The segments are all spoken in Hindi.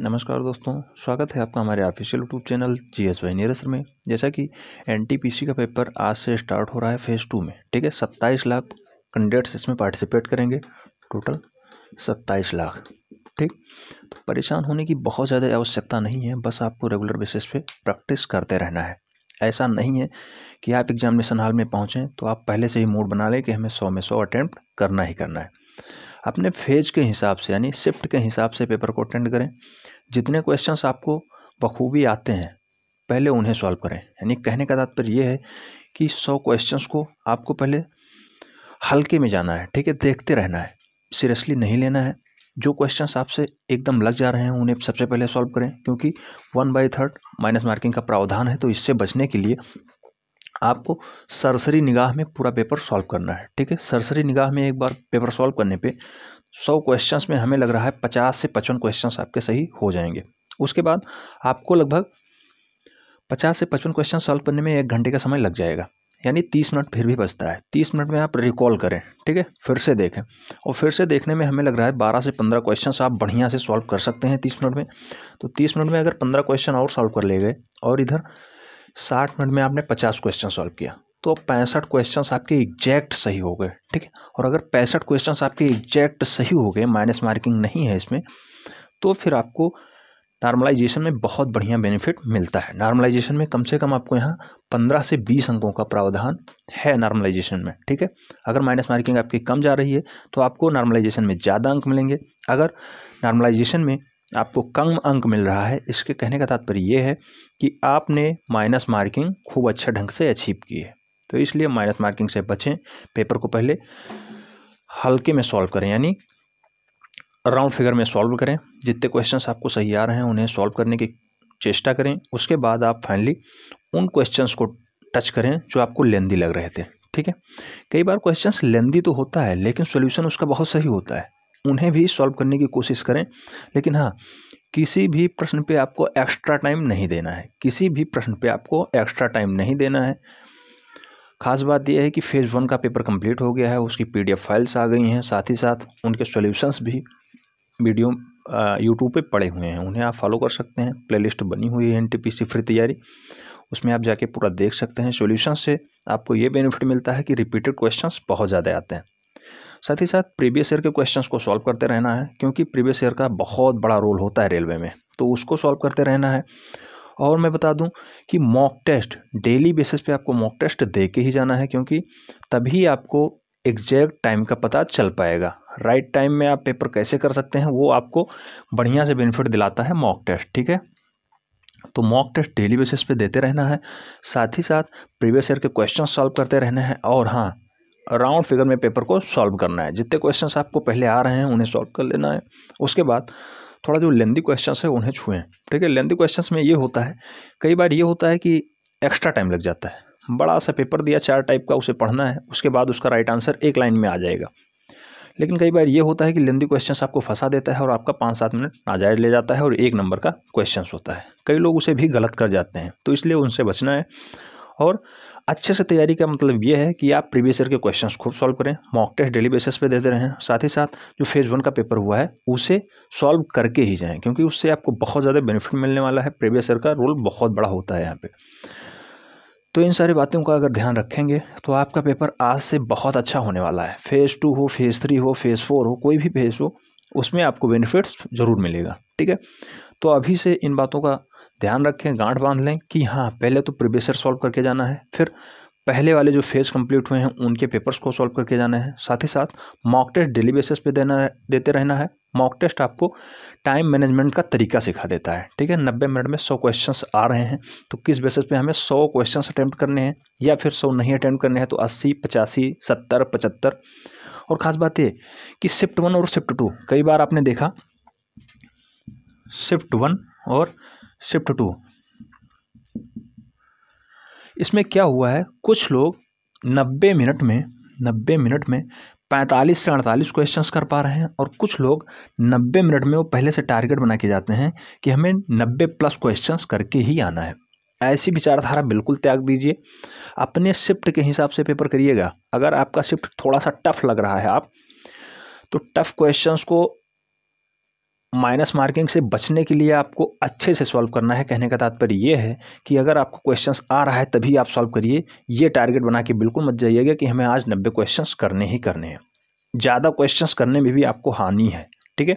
नमस्कार दोस्तों स्वागत है आपका हमारे official YouTube channel G S Y नीरसर में जैसा कि एनटीपीसी का पेपर आज से स्टार्ट हो रहा है फेज़ टू में ठीक है सत्ताईस लाख कैंडिडेट्स इसमें पार्टिसिपेट करेंगे टोटल सत्ताईस लाख ठीक तो परेशान होने की बहुत ज़्यादा आवश्यकता नहीं है बस आपको रेगुलर बेसिस पे प्रैक्टिस करते रहना है ऐसा नहीं है कि आप एग्जामिनेशन हाल में पहुँचें तो आप पहले से ही मूड बना लें कि हमें सौ में सौ अटैम्प्ट करना ही करना है अपने फेज के हिसाब से यानी शिफ्ट के हिसाब से पेपर को अटेंड करें जितने क्वेश्चन आपको बखूबी आते हैं पहले उन्हें सॉल्व करें यानी कहने का तात्पर्य यह है कि सौ क्वेश्चन को आपको पहले हल्के में जाना है ठीक है देखते रहना है सीरियसली नहीं लेना है जो क्वेश्चन आपसे एकदम लग जा रहे हैं उन्हें सबसे पहले सॉल्व करें क्योंकि one by third minus marking का प्रावधान है तो इससे बचने के लिए आपको सरसरी निगाह में पूरा पेपर सॉल्व करना है ठीक है सरसरी निगाह में एक बार पेपर सॉल्व करने पे सौ क्वेश्चंस में हमें लग रहा है पचास से पचपन क्वेश्चंस आपके सही हो जाएंगे उसके बाद आपको लगभग पचास से पचपन क्वेश्चन सॉल्व करने में एक घंटे का समय लग जाएगा यानी तीस मिनट फिर भी बचता है तीस मिनट में आप रिकॉल करें ठीक है फिर से देखें और फिर से देखने में हमें लग रहा है बारह से पंद्रह क्वेश्चन आप बढ़िया से सॉल्व कर सकते हैं तीस मिनट में तो तीस मिनट में अगर पंद्रह क्वेश्चन और सॉल्व कर ले गए और इधर साठ मिनट में आपने पचास क्वेश्चन सॉल्व किया तो पैंसठ क्वेश्चंस आपके एग्जैक्ट सही हो गए ठीक है और अगर पैंसठ क्वेश्चंस आपके एग्जैक्ट सही हो गए माइनस मार्किंग नहीं है इसमें तो फिर आपको नॉर्मलाइजेशन में बहुत बढ़िया बेनिफिट मिलता है नॉर्मलाइजेशन में कम से कम आपको यहाँ पंद्रह से बीस अंकों का प्रावधान है नॉर्मलाइजेशन में ठीक है अगर माइनस मार्किंग आपकी कम जा रही है तो आपको नॉर्मलाइजेशन में ज़्यादा अंक मिलेंगे अगर नॉर्मलाइजेशन में आपको कम अंक मिल रहा है इसके कहने का तात्पर्य ये है कि आपने माइनस मार्किंग खूब अच्छा ढंग से अचीव की है तो इसलिए माइनस मार्किंग से बचें पेपर को पहले हल्के में सॉल्व करें यानी राउंड फिगर में सॉल्व करें जितने क्वेश्चंस आपको सही आ रहे हैं उन्हें सॉल्व करने की चेष्टा करें उसके बाद आप फाइनली उन क्वेश्चंस को टच करें जो आपको लेंदी लग रहे थे ठीक है कई बार क्वेश्चंस लेंदी तो होता है लेकिन सोल्यूशन उसका बहुत सही होता है उन्हें भी सॉल्व करने की कोशिश करें लेकिन हाँ किसी भी प्रश्न पे आपको एक्स्ट्रा टाइम नहीं देना है किसी भी प्रश्न पे आपको एक्स्ट्रा टाइम नहीं देना है खास बात यह है कि फ़ेज़ वन का पेपर कंप्लीट हो गया है उसकी पीडीएफ फाइल्स आ गई हैं साथ ही साथ उनके सॉल्यूशंस भी वीडियो यूट्यूब पे पड़े हुए हैं उन्हें आप फॉलो कर सकते हैं प्ले बनी हुई है N T P C free तैयारी उसमें आप जाके पूरा देख सकते हैं सोल्यूशन से आपको ये बेनिफिट मिलता है कि रिपीटेड क्वेश्चन बहुत ज़्यादा आते हैं साथ ही साथ प्रीवियस ईयर के क्वेश्चंस को सॉल्व करते रहना है क्योंकि प्रीवियस ईयर का बहुत बड़ा रोल होता है रेलवे में तो उसको सॉल्व करते रहना है और मैं बता दूं कि मॉक टेस्ट डेली बेसिस पे आपको मॉक टेस्ट दे के ही जाना है क्योंकि तभी आपको एग्जैक्ट टाइम का पता चल पाएगा राइट right टाइम में आप पेपर कैसे कर सकते हैं वो आपको बढ़िया से बेनिफिट दिलाता है मॉक टेस्ट ठीक है तो मॉक टेस्ट डेली बेसिस पे देते रहना है साथ ही साथ प्रीवियस ईयर के क्वेश्चन सॉल्व करते रहने हैं और हाँ राउंड फिगर में पेपर को सॉल्व करना है जितने क्वेश्चन आपको पहले आ रहे हैं उन्हें सॉल्व कर लेना है उसके बाद थोड़ा जो लेंदी क्वेश्चन है उन्हें छुएँ ठीक है लेंदी क्वेश्चन में ये होता है कई बार ये होता है कि एक्स्ट्रा टाइम लग जाता है बड़ा सा पेपर दिया चार टाइप का उसे पढ़ना है उसके बाद उसका राइट आंसर एक लाइन में आ जाएगा लेकिन कई बार ये होता है कि लेंदी क्वेश्चन आपको फंसा देता है और आपका पाँच सात मिनट नाजायज ले जाता है और एक नंबर का क्वेश्चन होता है कई लोग उसे भी गलत कर जाते हैं तो इसलिए उनसे बचना है और अच्छे से तैयारी का मतलब ये है कि आप प्रीवियस ईयर के क्वेश्चंस खूब सॉल्व करें मॉक टेस्ट डेली बेसिस पे देते रहें साथ ही साथ जो फेज़ वन का पेपर हुआ है उसे सॉल्व करके ही जाएं क्योंकि उससे आपको बहुत ज़्यादा बेनिफिट मिलने वाला है प्रीवियस ईयर का रोल बहुत बड़ा होता है यहाँ पर तो इन सारी बातों का अगर ध्यान रखेंगे तो आपका पेपर आज से बहुत अच्छा होने वाला है फेज़ टू हो फेज़ थ्री हो फेज़ फोर हो कोई भी फेज़ हो उसमें आपको बेनिफिट्स ज़रूर मिलेगा ठीक है तो अभी से इन बातों का ध्यान रखें गांठ बांध लें कि हाँ पहले तो प्रीवियसर सॉल्व करके जाना है फिर पहले वाले जो फेज कंप्लीट हुए हैं उनके पेपर्स को सॉल्व करके जाना है साथ ही साथ मॉक टेस्ट डेली बेसिस पे देना देते रहना है मॉक टेस्ट आपको टाइम मैनेजमेंट का तरीका सिखा देता है ठीक है नब्बे मिनट में सौ क्वेश्चंस आ रहे हैं तो किस बेसिस पे हमें सौ क्वेश्चंस अटैम्प्ट करने हैं या फिर सौ नहीं अटैम्प्ट करने हैं तो अस्सी पचासी सत्तर पचहत्तर और ख़ास बात ये कि शिफ्ट वन और शिफ्ट टू कई बार आपने देखा शिफ्ट वन और शिफ्ट टू इसमें क्या हुआ है कुछ लोग नब्बे मिनट में नब्बे मिनट में पैंतालीस से अड़तालीस क्वेश्चंस कर पा रहे हैं और कुछ लोग नब्बे मिनट में वो पहले से टारगेट बना के जाते हैं कि हमें नब्बे प्लस क्वेश्चंस करके ही आना है ऐसी विचारधारा बिल्कुल त्याग दीजिए अपने शिफ्ट के हिसाब से पेपर करिएगा अगर आपका शिफ्ट थोड़ा सा टफ लग रहा है आप तो टफ क्वेश्चंस को माइनस मार्किंग से बचने के लिए आपको अच्छे से सॉल्व करना है कहने का तात्पर्य ये है कि अगर आपको क्वेश्चंस आ रहा है तभी आप सॉल्व करिए ये टारगेट बना के बिल्कुल मत जाइएगा कि हमें आज नब्बे क्वेश्चंस करने ही करने हैं ज़्यादा क्वेश्चंस करने में भी आपको हानि है ठीक है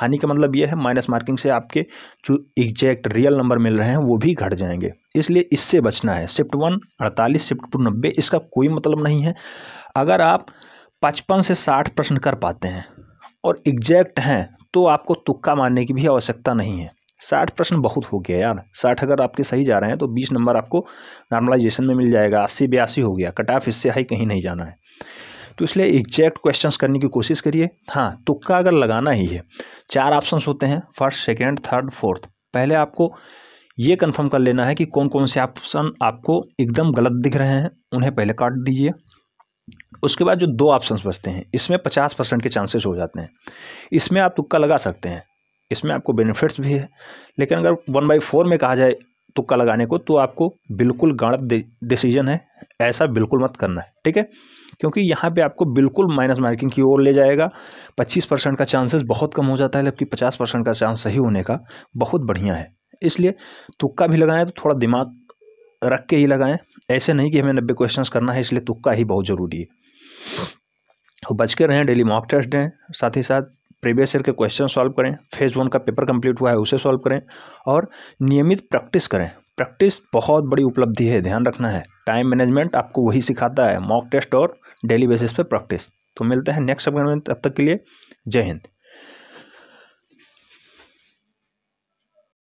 हानि का मतलब यह है माइनस मार्किंग से आपके जो एग्जैक्ट रियल नंबर मिल रहे हैं वो भी घट जाएंगे इसलिए इससे बचना है शिफ्ट वन अड़तालीस शिफ्ट टू नब्बे इसका कोई मतलब नहीं है अगर आप पचपन से साठ प्रश्न कर पाते हैं और एग्जैक्ट हैं तो आपको तुक्का मारने की भी आवश्यकता नहीं है साठ प्रश्न बहुत हो गया यार साठ अगर आपके सही जा रहे हैं तो बीस नंबर आपको नॉर्मलाइजेशन में मिल जाएगा अस्सी बयासी हो गया कट ऑफ इससे हाई कहीं नहीं जाना है तो इसलिए एग्जैक्ट क्वेश्चंस करने की कोशिश करिए हाँ तुक्का अगर लगाना ही है चार ऑप्शंस होते हैं फर्स्ट सेकेंड थर्ड फोर्थ पहले आपको ये कन्फर्म कर लेना है कि कौन कौन से ऑप्शन आपको एकदम गलत दिख रहे हैं उन्हें पहले काट दीजिए उसके बाद जो दो ऑप्शन बचते हैं इसमें पचास परसेंट के चांसेस हो जाते हैं इसमें आप तुक्का लगा सकते हैं इसमें आपको बेनिफिट्स भी है लेकिन अगर वन बाई फोर में कहा जाए तुक्का लगाने को तो आपको बिल्कुल गणत डिसीजन है ऐसा बिल्कुल मत करना है ठीक है क्योंकि यहाँ पे आपको बिल्कुल माइनस मार्किंग की ओर ले जाएगा 25 परसेंट का चांसेस बहुत कम हो जाता है जबकि 50 परसेंट का चांस सही होने का बहुत बढ़िया है इसलिए तुक्का भी लगाएं तो थोड़ा दिमाग रख के ही लगाएं ऐसे नहीं कि हमें नब्बे क्वेश्चंस करना है इसलिए तुक्का ही बहुत ज़रूरी है वो बच के रहें डेली मॉक टेस्ट दें साथ ही साथ प्रीवियस ईयर के क्वेश्चन सॉल्व करें फेज़ वन का पेपर कंप्लीट हुआ है उसे सॉल्व करें और नियमित प्रैक्टिस करें प्रैक्टिस बहुत बड़ी उपलब्धि है ध्यान रखना है टाइम मैनेजमेंट आपको वही सिखाता है मॉक टेस्ट और डेली बेसिस पर प्रैक्टिस तो मिलते हैं नेक्स्ट अपग्रेमेंट तब तक के लिए जय हिंद